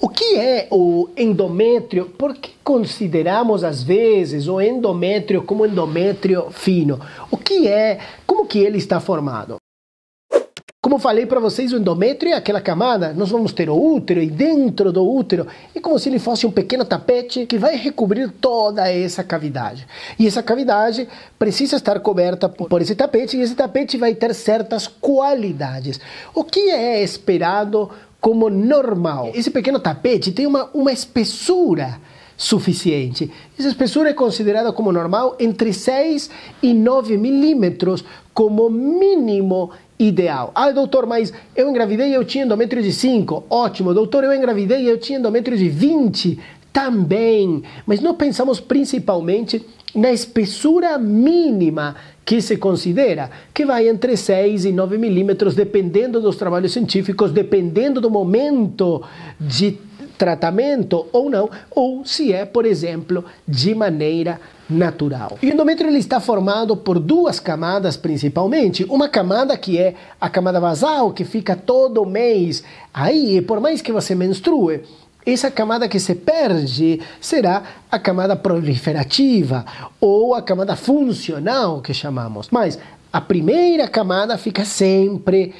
O que é o endométrio? Por que consideramos às vezes o endométrio como endométrio fino? O que é? Como que ele está formado? Como falei para vocês, o endométrio é aquela camada. Nós vamos ter o útero e dentro do útero é como se ele fosse um pequeno tapete que vai recobrir toda essa cavidade. E essa cavidade precisa estar coberta por esse tapete e esse tapete vai ter certas qualidades. O que é esperado como normal. Esse pequeno tapete tem uma, uma espessura suficiente. Essa espessura é considerada como normal entre 6 e 9 milímetros como mínimo ideal. Ah, doutor, mas eu engravidei e eu tinha endométrio de 5. Ótimo, doutor, eu engravidei e eu tinha endométrio de 20. Também, mas nós pensamos principalmente na espessura mínima que se considera, que vai entre 6 e 9 milímetros, dependendo dos trabalhos científicos, dependendo do momento de tratamento ou não, ou se é, por exemplo, de maneira natural. E o endométrio ele está formado por duas camadas principalmente, uma camada que é a camada basal, que fica todo mês aí, e por mais que você menstrue, essa camada que se perde será a camada proliferativa ou a camada funcional que chamamos. Mas a primeira camada fica sempre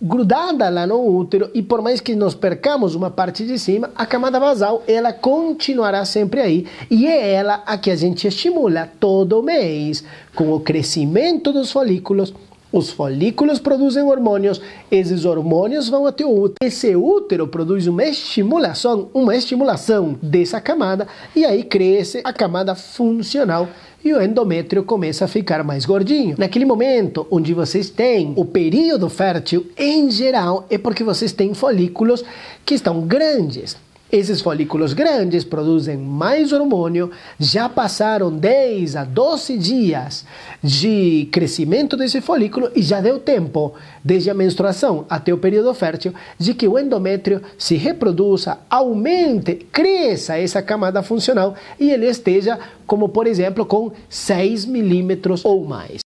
grudada lá no útero e por mais que nós percamos uma parte de cima, a camada basal ela continuará sempre aí e é ela a que a gente estimula todo mês com o crescimento dos folículos os folículos produzem hormônios, esses hormônios vão até o útero. Esse útero produz uma estimulação, uma estimulação dessa camada e aí cresce a camada funcional e o endométrio começa a ficar mais gordinho. Naquele momento onde vocês têm o período fértil, em geral, é porque vocês têm folículos que estão grandes. Esses folículos grandes produzem mais hormônio, já passaram 10 a 12 dias de crescimento desse folículo e já deu tempo, desde a menstruação até o período fértil, de que o endométrio se reproduza, aumente, cresça essa camada funcional e ele esteja, como por exemplo, com 6 milímetros ou mais.